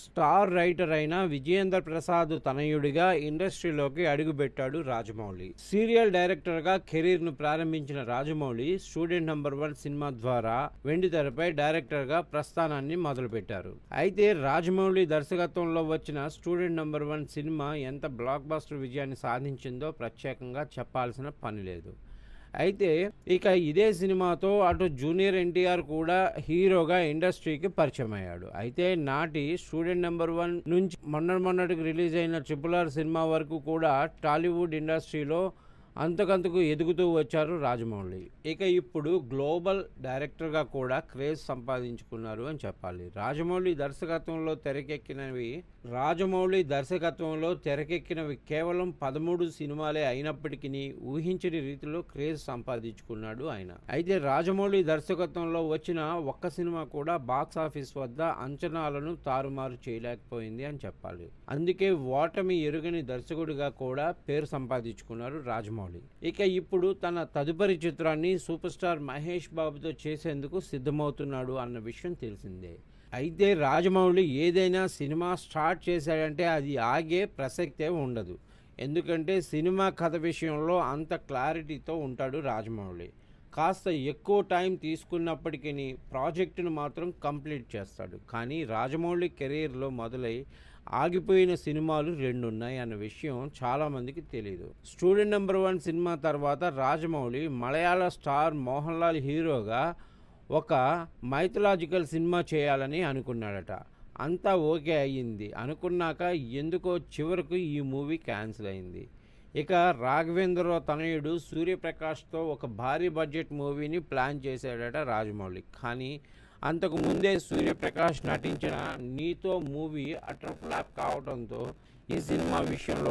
star writer అయిన విజయేంద్ర ప్రసాద్ తనయుడిగా ఇండస్ట్రీలోకి అడుగుపెట్టాడు రాజమౌళి సీరియల్ డైరెక్టర్గా కెరీర్ను ప్రారంభించిన రాజమౌళి స్టూడెంట్ నంబర్ వన్ సినిమా ద్వారా వెండితెరపై డైరెక్టర్గా ప్రస్థానాన్ని మొదలుపెట్టారు అయితే రాజమౌళి దర్శకత్వంలో వచ్చిన స్టూడెంట్ నంబర్ వన్ సినిమా ఎంత బ్లాక్ బాస్టర్ విజయాన్ని సాధించిందో ప్రత్యేకంగా చెప్పాల్సిన పని లేదు అయితే ఇక ఇదే సినిమాతో అటు జూనియర్ ఎన్టీఆర్ కూడా హీరోగా ఇండస్ట్రీకి పరిచయం అయ్యాడు అయితే నాటి స్టూడెంట్ నెంబర్ వన్ నుంచి మొన్న మొన్నటికి రిలీజ్ అయిన ట్రిపుల్ ఆర్ సినిమా వరకు కూడా టాలీవుడ్ ఇండస్ట్రీలో అంతకంతకు ఎదుగుతూ వచ్చారు రాజమౌళి ఇక ఇప్పుడు గ్లోబల్ డైరెక్టర్గా కూడా క్రేజ్ సంపాదించుకున్నారు అని చెప్పాలి రాజమౌళి దర్శకత్వంలో తెరకెక్కినవి రాజమౌళి దర్శకత్వంలో తెరకెక్కినవి కేవలం పదమూడు సినిమాలే అయినప్పటికీ ఊహించని రీతిలో క్రేజ్ సంపాదించుకున్నాడు ఆయన అయితే రాజమౌళి దర్శకత్వంలో వచ్చిన ఒక్క సినిమా కూడా బాక్స్ ఆఫీస్ వద్ద అంచనాలను తారుమారు చేయలేకపోయింది అని చెప్పాలి అందుకే ఓటమి ఎరుగని దర్శకుడిగా కూడా పేరు సంపాదించుకున్నారు రాజమౌళి మౌలి ఇక ఇప్పుడు తన తదుపరి చిత్రాన్ని సూపర్ స్టార్ మహేష్ బాబుతో చేసేందుకు సిద్ధమవుతున్నాడు అన్న విషయం తెలిసిందే అయితే రాజమౌళి ఏదైనా సినిమా స్టార్ట్ చేశాడంటే అది ఆగే ప్రసక్తే ఉండదు ఎందుకంటే సినిమా కథ విషయంలో అంత క్లారిటీతో ఉంటాడు రాజమౌళి కాస్త ఎక్కువ టైం తీసుకున్నప్పటికీ ప్రాజెక్టును మాత్రం కంప్లీట్ చేస్తాడు కానీ రాజమౌళి కెరీర్లో మొదలై ఆగిపోయిన సినిమాలు రెండు ఉన్నాయి అన్న విషయం చాలామందికి తెలియదు స్టూడెంట్ నెంబర్ వన్ సినిమా తర్వాత రాజమౌళి మలయాళ స్టార్ మోహన్ లాల్ హీరోగా ఒక మైథలాజికల్ సినిమా చేయాలని అనుకున్నాడట అంతా ఓకే అయ్యింది అనుకున్నాక ఎందుకో చివరకు ఈ మూవీ క్యాన్సిల్ అయింది ఇక రాఘవేంద్ర తనయుడు సూర్యప్రకాష్తో ఒక భారీ బడ్జెట్ మూవీని ప్లాన్ చేశాడట రాజమౌళి కానీ అంతకు ముందే సూర్యప్రకాష్ నటించిన నీతో మూవీ అటర్ ఫ్లాప్ కావడంతో ఈ సినిమా విషయంలో